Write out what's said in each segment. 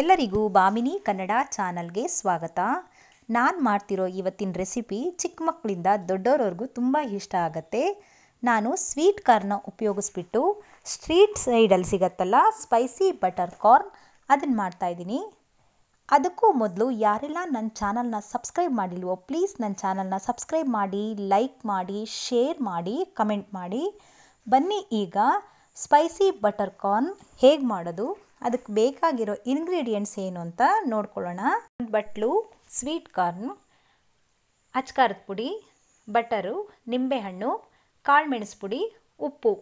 ಎಲ್ಲರಿಗೂ ಬಾಮಿನಿ ಕನ್ನಡ ಚಾನಲ್ಗೆ ಸ್ವಾಗತ ನಾನು ಮಾಡ್ತಿರೋ ಇವತ್ತಿನ ರೆಸಿಪಿ ಚಿಕ್ಕ ಮಕ್ಕಳಿಂದ ದೊಡ್ಡವ್ರವ್ರಿಗೂ ತುಂಬ ಇಷ್ಟ ಆಗುತ್ತೆ ನಾನು ಸ್ವೀಟ್ ಕಾರ್ನ ಉಪಯೋಗಿಸ್ಬಿಟ್ಟು ಸ್ಟ್ರೀಟ್ ಸೈಡಲ್ಲಿ ಸಿಗತ್ತಲ್ಲ ಸ್ಪೈಸಿ ಬಟರ್ ಕಾರ್ನ್ ಅದನ್ನು ಮಾಡ್ತಾಯಿದ್ದೀನಿ ಅದಕ್ಕೂ ಮೊದಲು ಯಾರೆಲ್ಲ ನನ್ನ ಚಾನಲ್ನ ಸಬ್ಸ್ಕ್ರೈಬ್ ಮಾಡಿಲ್ವೋ ಪ್ಲೀಸ್ ನನ್ನ ಚಾನಲ್ನ ಸಬ್ಸ್ಕ್ರೈಬ್ ಮಾಡಿ ಲೈಕ್ ಮಾಡಿ ಶೇರ್ ಮಾಡಿ ಕಮೆಂಟ್ ಮಾಡಿ ಬನ್ನಿ ಈಗ ಸ್ಪೈಸಿ ಬಟರ್ ಕಾರ್ನ್ ಹೇಗೆ ಮಾಡೋದು ಅದಕ್ಕೆ ಬೇಕಾಗಿರೋ ಇಂಗ್ರೀಡಿಯೆಂಟ್ಸ್ ಏನು ಅಂತ ನೋಡ್ಕೊಳ್ಳೋಣ ಬಟ್ಲು ಸ್ವೀಟ್ ಕಾರ್ನ್ ಅಚ್ಕಾರದ ಪುಡಿ ಬಟರು ನಿಂಬೆಹಣ್ಣು ಕಾಳುಮೆಣಸು ಪುಡಿ ಉಪ್ಪು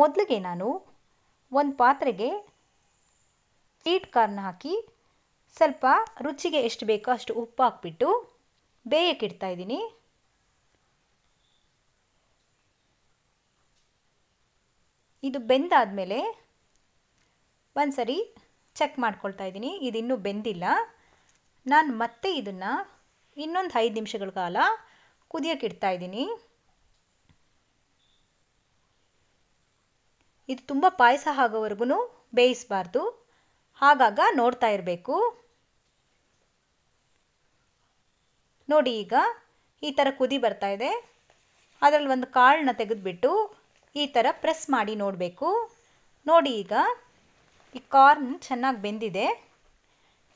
ಮೊದಲಿಗೆ ನಾನು ಒಂದು ಪಾತ್ರೆಗೆ ಸ್ವೀಟ್ ಕಾರ್ನ್ ಹಾಕಿ ಸ್ವಲ್ಪ ರುಚಿಗೆ ಎಷ್ಟು ಬೇಕೋ ಅಷ್ಟು ಉಪ್ಪು ಹಾಕ್ಬಿಟ್ಟು ಇದ್ದೀನಿ ಇದು ಬೆಂದಾದಮೇಲೆ ಒಂದು ಸರಿ ಚೆಕ್ ಮಾಡ್ಕೊಳ್ತಾ ಇದ್ದೀನಿ ಇದು ಇನ್ನೂ ಬೆಂದಿಲ್ಲ ನಾನು ಮತ್ತೆ ಇದನ್ನು ಇನ್ನೊಂದು ಐದು ನಿಮಿಷಗಳ ಕಾಲ ಕುದಿಯೋಕ್ಕಿಡ್ತಾ ಇಡ್ತಾ ಇದ್ದೀನಿ ಇದು ತುಂಬ ಪಾಯಸ ಆಗೋವರೆಗೂ ಬೇಯಿಸಬಾರ್ದು ಆಗಾಗ ನೋಡ್ತಾ ಇರಬೇಕು ನೋಡಿ ಈಗ ಈ ಥರ ಕುದಿ ಬರ್ತಾ ಇದೆ ಅದರಲ್ಲಿ ಒಂದು ಕಾಳನ್ನ ತೆಗೆದುಬಿಟ್ಟು ಈ ಥರ ಪ್ರೆಸ್ ಮಾಡಿ ನೋಡಬೇಕು ನೋಡಿ ಈಗ ಈ ಕಾರ್ನ್ ಚೆನ್ನಾಗಿ ಬೆಂದಿದೆ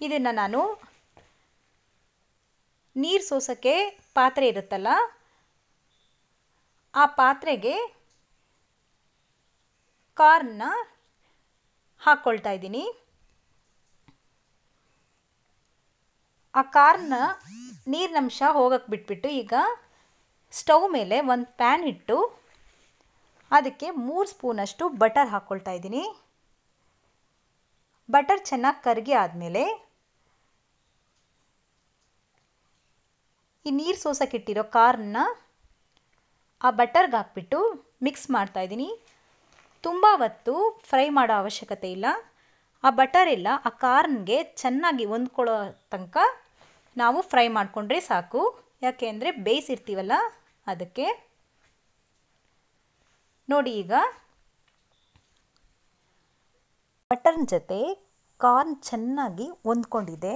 ಇದನ್ನು ನಾನು ನೀರು ಸೋಸೋಕ್ಕೆ ಪಾತ್ರೆ ಇರುತ್ತಲ್ಲ ಆ ಪಾತ್ರೆಗೆ ಕಾರ್ನ ಹಾಕ್ಕೊಳ್ತಾ ಇದ್ದೀನಿ ಆ ಕಾರ್ನ ನೀರಿನಂಶ ಹೋಗಕ್ಕೆ ಬಿಟ್ಬಿಟ್ಟು ಈಗ ಸ್ಟವ್ ಮೇಲೆ ಒಂದು ಪ್ಯಾನ್ ಇಟ್ಟು ಅದಕ್ಕೆ ಮೂರು ಸ್ಪೂನಷ್ಟು ಬಟರ್ ಹಾಕ್ಕೊಳ್ತಾ ಇದ್ದೀನಿ ಬಟರ್ ಚೆನ್ನಾಗಿ ಕರಗಿ ಆದಮೇಲೆ ಈ ನೀರು ಸೋಸಕ್ಕಿಟ್ಟಿರೋ ಕಾರ್ನ ಆ ಬಟರ್ಗೆ ಹಾಕ್ಬಿಟ್ಟು ಮಿಕ್ಸ್ ಮಾಡ್ತಾ ಇದ್ದೀನಿ ತುಂಬ ಹೊತ್ತು ಫ್ರೈ ಮಾಡೋ ಅವಶ್ಯಕತೆ ಇಲ್ಲ ಆ ಬಟರ್ ಎಲ್ಲ ಆ ಕಾರ್ನ್ಗೆ ಚೆನ್ನಾಗಿ ಹೊಂದ್ಕೊಳ್ಳೋ ತನಕ ನಾವು ಫ್ರೈ ಮಾಡಿಕೊಂಡ್ರೆ ಸಾಕು ಯಾಕೆ ಅಂದರೆ ಬೇಯಿಸಿರ್ತೀವಲ್ಲ ಅದಕ್ಕೆ ನೋಡಿ ಈಗ ಬಟರ್ನ ಜೊತೆ ಕಾರ್ನ್ ಚೆನ್ನಾಗಿ ಹೊಂದ್ಕೊಂಡಿದೆ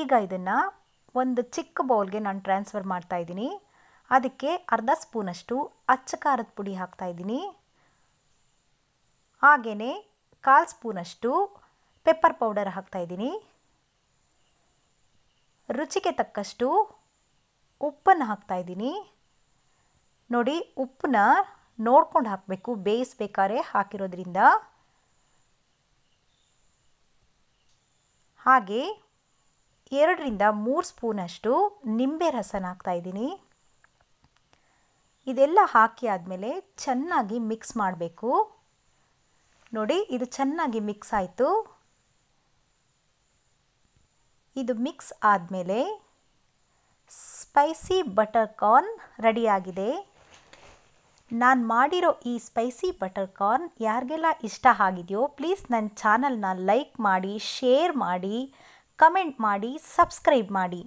ಈಗ ಇದನ್ನು ಒಂದು ಚಿಕ್ಕ ಬೌಲ್ಗೆ ನಾನು ಟ್ರಾನ್ಸ್ಫರ್ ಮಾಡ್ತಾಯಿದ್ದೀನಿ ಅದಕ್ಕೆ ಅರ್ಧ ಸ್ಪೂನಷ್ಟು ಅಚ್ಚ ಖಾರದ ಪುಡಿ ಹಾಕ್ತಾಯಿದ್ದೀನಿ ಹಾಗೆಯೇ ಕಾಲು ಸ್ಪೂನಷ್ಟು ಪೆಪ್ಪರ್ ಪೌಡರ್ ಹಾಕ್ತಾಯಿದ್ದೀನಿ ರುಚಿಗೆ ತಕ್ಕಷ್ಟು ಉಪ್ಪನ್ನು ಹಾಕ್ತಾಯಿದ್ದೀನಿ ನೋಡಿ ಉಪ್ಪನ್ನ ನೋಡ್ಕೊಂಡು ಹಾಕಬೇಕು ಬೇಯಿಸ್ಬೇಕಾದ್ರೆ ಹಾಕಿರೋದ್ರಿಂದ ಹಾಗೆ ಎರಡರಿಂದ ಮೂರು ಸ್ಪೂನಷ್ಟು ನಿಂಬೆ ರಸನ ಹಾಕ್ತಾಯಿದ್ದೀನಿ ಇದೆಲ್ಲ ಹಾಕಿ ಆದಮೇಲೆ ಚೆನ್ನಾಗಿ ಮಿಕ್ಸ್ ಮಾಡಬೇಕು ನೋಡಿ ಇದು ಚೆನ್ನಾಗಿ ಮಿಕ್ಸ್ ಆಯಿತು ಇದು ಮಿಕ್ಸ್ ಆದಮೇಲೆ ಸ್ಪೈಸಿ ಬಟರ್ ಕಾರ್ನ್ ರೆಡಿಯಾಗಿದೆ ನಾನು ಮಾಡಿರೋ ಈ ಸ್ಪೈಸಿ ಬಟರ್ ಕಾರ್ನ್ ಯಾರಿಗೆಲ್ಲ ಇಷ್ಟ ಆಗಿದೆಯೋ ಪ್ಲೀಸ್ ನನ್ನ ಚಾನಲ್ನ ಲೈಕ್ ಮಾಡಿ ಶೇರ್ ಮಾಡಿ ಕಮೆಂಟ್ ಮಾಡಿ ಸಬ್ಸ್ಕ್ರೈಬ್ ಮಾಡಿ